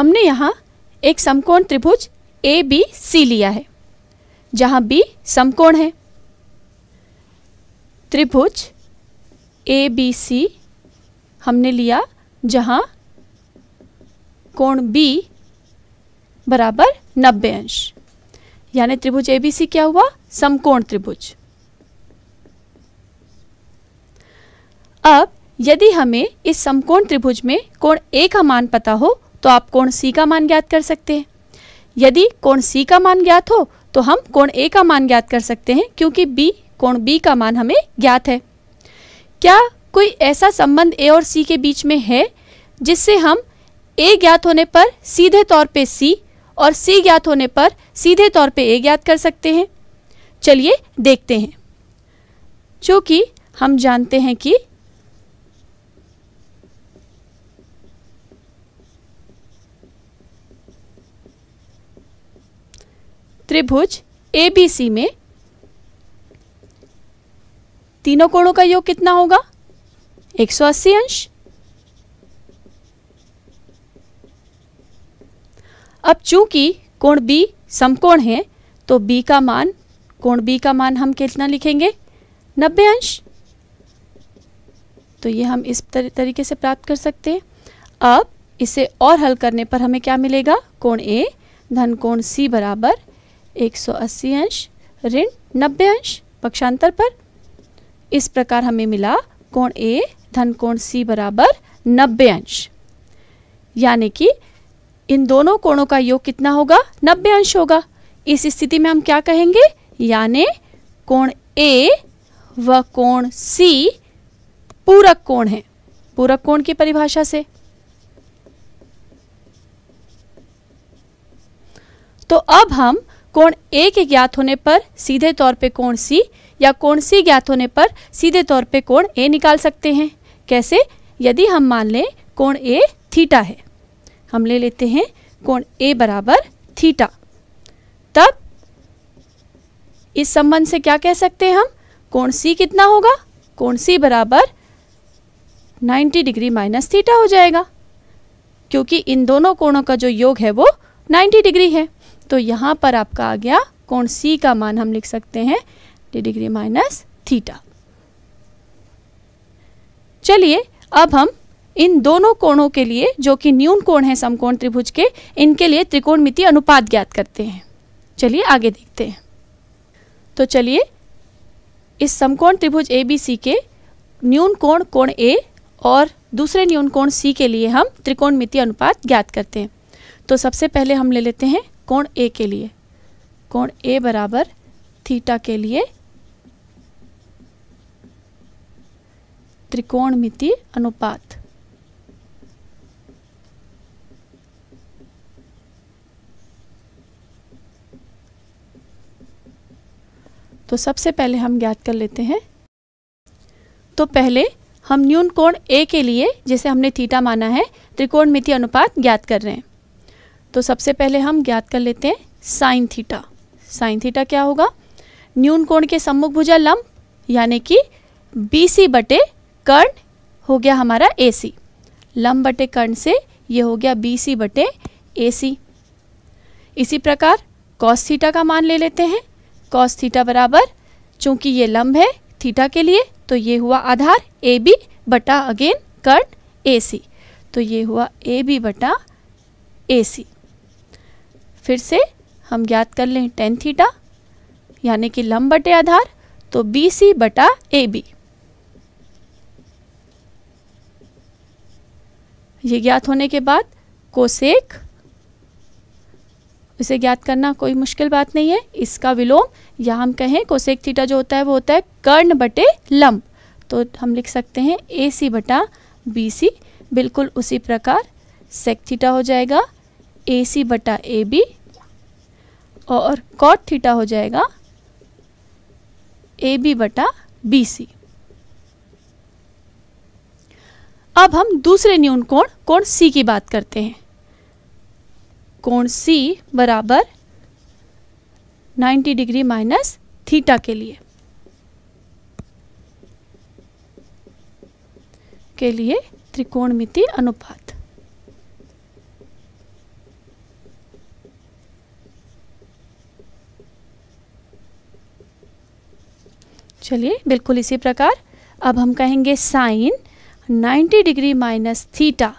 हमने यहाँ एक समकोण त्रिभुज ए बी सी लिया है जहाँ बी समकोण है त्रिभुज ए बी सी हमने लिया जहाँ कोण बी बराबर 90 अंश यानी त्रिभुज ए बी सी क्या हुआ समकोण त्रिभुज अब यदि हमें इस समकोण त्रिभुज में कोण ए का मान पता हो तो आप कोण सी का मान ज्ञात कर सकते हैं यदि कोण सी का मान ज्ञात हो तो हम कोण ए का मान ज्ञात कर सकते हैं क्योंकि बी कोण बी का मान हमें ज्ञात है क्या कोई ऐसा संबंध ए और सी के बीच में है जिससे हम ए ज्ञात होने पर सीधे तौर पे सी और सी ज्ञात होने पर सीधे तौर पे ए ज्ञात कर सकते हैं चलिए देखते हैं चूँकि हम जानते हैं कि त्रिभुज एबीसी में तीनों कोणों का योग कितना होगा 180 अंश अब चूंकि कोण बी समकोण है तो बी का मान कोण बी का मान हम कितना लिखेंगे 90 अंश तो ये हम इस तरीके से प्राप्त कर सकते हैं अब इसे और हल करने पर हमें क्या मिलेगा कोण ए धन कोण सी बराबर 180 अंश ऋण 90 अंश पक्षांतर पर इस प्रकार हमें मिला कोण ए धन कोण सी बराबर 90 अंश यानी कि इन दोनों कोणों का योग कितना होगा 90 अंश होगा इस स्थिति में हम क्या कहेंगे यानी कोण ए व कोण सी पूरक कोण है पूरक कोण की परिभाषा से तो अब हम ए के ज्ञात होने पर सीधे तौर पे कोण सी या कोण सी ज्ञात होने पर सीधे तौर पे कोण ए निकाल सकते हैं कैसे यदि हम मान लें कोण ए थीटा है हम ले लेते हैं कोण ए बराबर थीटा तब इस संबंध से क्या कह सकते हैं हम कोण सी कितना होगा कोण सी बराबर 90 डिग्री माइनस थीटा हो जाएगा क्योंकि इन दोनों कोणों का जो योग है वो 90 डिग्री है तो यहाँ पर आपका आ गया कोण सी का मान हम लिख सकते हैं डी डिग्री माइनस थीटा चलिए अब हम इन दोनों कोणों के लिए जो कि न्यून कोण है समकोण त्रिभुज के इनके लिए मिति अनुपात ज्ञात करते हैं चलिए आगे देखते हैं तो चलिए इस समकोण त्रिभुज ए बी सी के न्यून कोण कोण ए और दूसरे न्यून कोण सी के लिए हम मिति अनुपात ज्ञात करते हैं तो सबसे पहले हम ले लेते हैं कोण ए के लिए कोण ए बराबर थीटा के लिए त्रिकोणमिति अनुपात तो सबसे पहले हम ज्ञात कर लेते हैं तो पहले हम न्यून कोण ए के लिए जिसे हमने थीटा माना है त्रिकोणमिति अनुपात ज्ञात कर रहे हैं तो सबसे पहले हम ज्ञात कर लेते हैं साइन थीटा साइन थीटा क्या होगा न्यून कोण के सम्मुख भुजा लंब यानी कि बी सी बटे कर्ण हो गया हमारा ए सी लंब बटे कर्ण से ये हो गया बी सी बटे ए सी इसी प्रकार कॉस थीटा का मान ले लेते हैं कॉस थीटा बराबर चूंकि ये लंब है थीटा के लिए तो ये हुआ आधार ए बी बटा अगेन कर्ण ए सी तो ये हुआ ए बी बटा ए सी फिर से हम ज्ञात कर लें टेन थीटा यानी कि लंब बटे आधार तो बी सी बटा ए बी ये ज्ञात होने के बाद कोसेक इसे ज्ञात करना कोई मुश्किल बात नहीं है इसका विलोम या हम कहें कोसेक थीटा जो होता है वो होता है कर्ण बटे लंब तो हम लिख सकते हैं ए सी बटा बी सी बिल्कुल उसी प्रकार सेक थीटा हो जाएगा ए सी बटा ए बी और कॉट थीटा हो जाएगा ए बी बटा बी सी अब हम दूसरे न्यून कोण कोण सी की बात करते हैं कोण सी बराबर 90 डिग्री माइनस थीटा के लिए के लिए त्रिकोणमिति अनुपात चलिए बिल्कुल इसी प्रकार अब हम कहेंगे sine 90 degree minus theta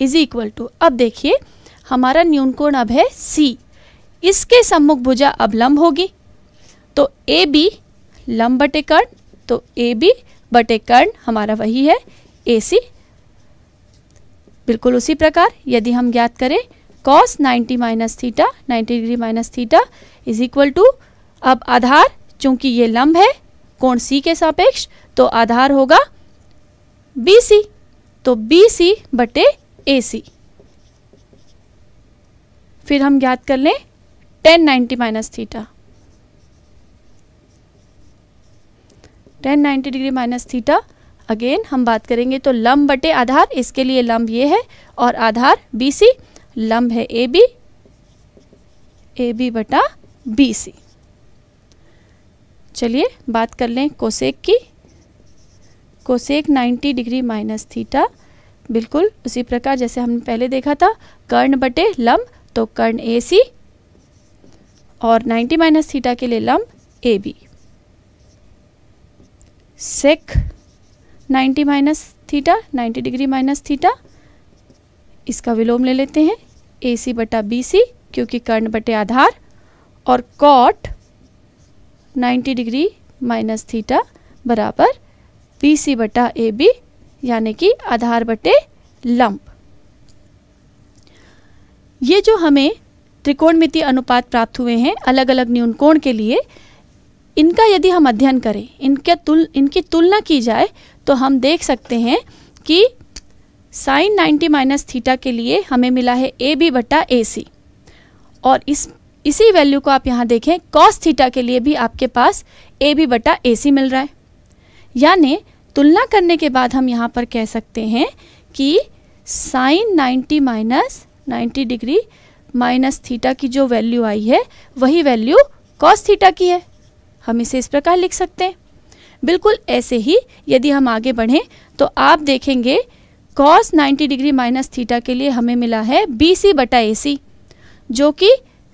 is equal to अब देखिए हमारा न्यून कोण अब है सी इसके सम्मुख भुजा अब लंब होगी तो ए बी लंब बटे कर्ण तो ए बी बटे कर्ण हमारा वही है ए सी बिल्कुल उसी प्रकार यदि हम ज्ञात करें cos 90 minus theta 90 degree minus theta is equal to अब आधार चूंकि ये लंब है कोण सी के सापेक्ष तो आधार होगा बी सी तो बी सी बटे ए सी फिर हम ज्ञात कर लें tan ninety minus theta tan ninety degree minus theta again हम बात करेंगे तो लंब बटे आधार इसके लिए लंब ये है और आधार बी सी लंब है ए बी ए बी बटा बी सी चलिए बात कर लें कोसेक की कोसेक 90 डिग्री माइनस थीटा बिल्कुल उसी प्रकार जैसे हमने पहले देखा था कर्ण बटे लंब तो कर्ण ए सी और 90 माइनस थीटा के लिए लम्ब A B sec 90 minus theta 90 degree minus theta इसका विलोम ले लेते हैं ए सी बटा बी सी क्योंकि कर्ण बटे आधार और कॉट 90 डिग्री माइनस थीटा बराबर बी सी बटा ए बी यानी कि आधार बटे लंप ये जो हमें त्रिकोणमिति अनुपात प्राप्त हुए हैं अलग अलग न्यून कोण के लिए इनका यदि हम अध्ययन करें इनके तुल इनकी तुलना की जाए तो हम देख सकते हैं कि साइन 90 माइनस थीटा के लिए हमें मिला है ए बी बटा ए सी और इस इसी वैल्यू को आप यहाँ देखें कॉस थीटा के लिए भी आपके पास ए बी बटा ए सी मिल रहा है यानी तुलना करने के बाद हम यहाँ पर कह सकते हैं कि sine 90 minus 90 degree minus theta की जो वैल्यू आई है वही वैल्यू कॉस थीटा की है हम इसे इस प्रकार लिख सकते हैं बिल्कुल ऐसे ही यदि हम आगे बढ़ें तो आप देखेंगे कॉस 90 डिग्री माइनस थीटा के लिए हमें मिला है बी सी बटा ए सी जो कि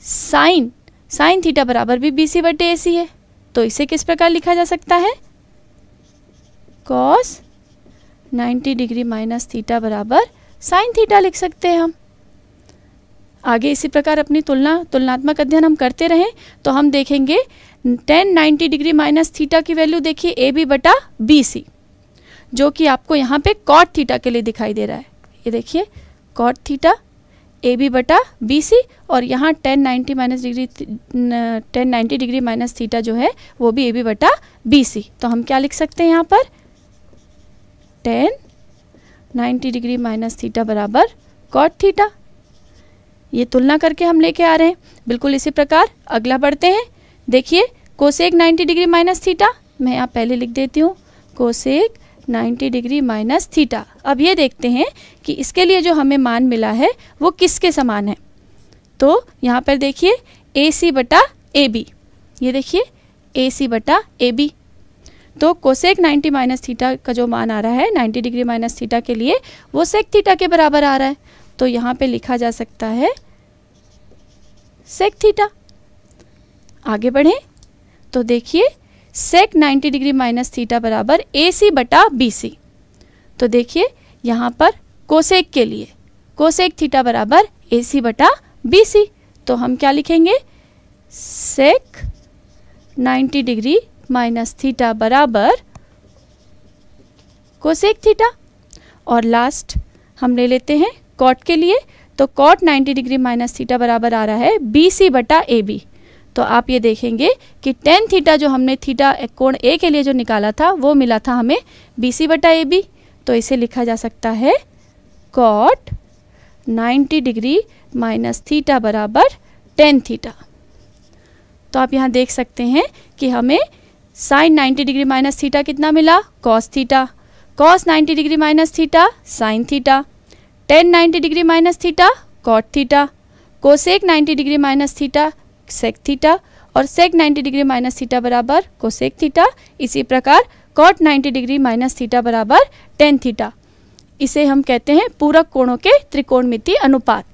साइन साइन थीटा बराबर भी बी सी बटे ए सी है तो इसे किस प्रकार लिखा जा सकता है कॉस 90 डिग्री माइनस थीटा बराबर साइन थीटा लिख सकते हैं हम आगे इसी प्रकार अपनी तुलना तुलनात्मक अध्ययन हम करते रहें तो हम देखेंगे tan ninety degree minus theta की वैल्यू देखिए ए बी बटा बी सी जो कि आपको यहाँ पे कॉट थीटा के लिए दिखाई दे रहा है ये देखिए कॉट थीटा ए बी बटा बी सी और यहाँ tan ninety minus degree tan ninety degree minus theta जो है वो भी ए बी बटा बी सी तो हम क्या लिख सकते हैं यहाँ पर tan ninety degree minus theta बराबर कॉट थीटा ये तुलना करके हम लेके आ रहे हैं बिल्कुल इसी प्रकार अगला बढ़ते हैं देखिए कोसेक 90 डिग्री माइनस थीटा मैं यहाँ पहले लिख देती हूँ कोसेक 90 डिग्री माइनस थीटा अब ये देखते हैं कि इसके लिए जो हमें मान मिला है वो किसके समान है तो यहाँ पर देखिए ए सी बटा ए बी ये देखिए ए सी बटा ए बी तो कोसेक 90 माइनस थीटा का जो मान आ रहा है 90 डिग्री माइनस थीटा के लिए वो सेक थीटा के बराबर आ रहा है तो यहाँ पे लिखा जा सकता है सेक थीटा आगे बढ़ें तो देखिए सेक 90 डिग्री माइनस थीटा बराबर ए सी बटा बी सी तो देखिए यहाँ पर कोसेक के लिए कोसेक थीटा बराबर ए सी बटा बी सी तो हम क्या लिखेंगे सेक 90 डिग्री माइनस थीटा बराबर कोसेक थीटा और लास्ट हम ले लेते हैं कॉट के लिए तो कॉट 90 डिग्री माइनस थीटा बराबर आ रहा है बी सी बटा ए बी तो आप ये देखेंगे कि टेन थीटा जो हमने थीटा कोण ए के लिए जो निकाला था वो मिला था हमें बी सी बटा ए बी तो इसे लिखा जा सकता है कॉट 90 डिग्री माइनस थीटा बराबर टेन थीटा तो आप यहाँ देख सकते हैं कि हमें साइन 90 डिग्री माइनस थीटा कितना मिला cos theta cos 90 degree minus theta sine theta tan 90 degree minus theta cot theta cosec 90 degree minus theta sec theta और सेक 90 डिग्री माइनस थीटा बराबर कोसेक थीटा इसी प्रकार कॉट 90 डिग्री माइनस थीटा बराबर tan theta इसे हम कहते हैं पूरक कोणों के त्रिकोणमिति अनुपात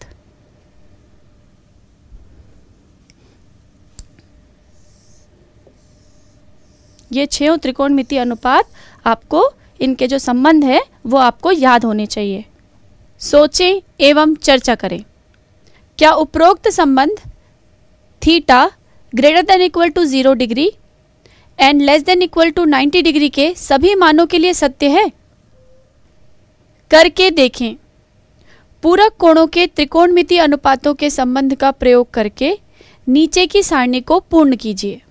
ये छयों त्रिकोणमिति अनुपात आपको इनके जो संबंध है वो आपको याद होने चाहिए सोचें एवं चर्चा करें क्या उपरोक्त संबंध theta greater than equal to zero degree and less than equal to ninety degree के सभी मानों के लिए सत्य है करके देखें पूरक कोणों के त्रिकोणमिति अनुपातों के संबंध का प्रयोग करके नीचे की सारणी को पूर्ण कीजिए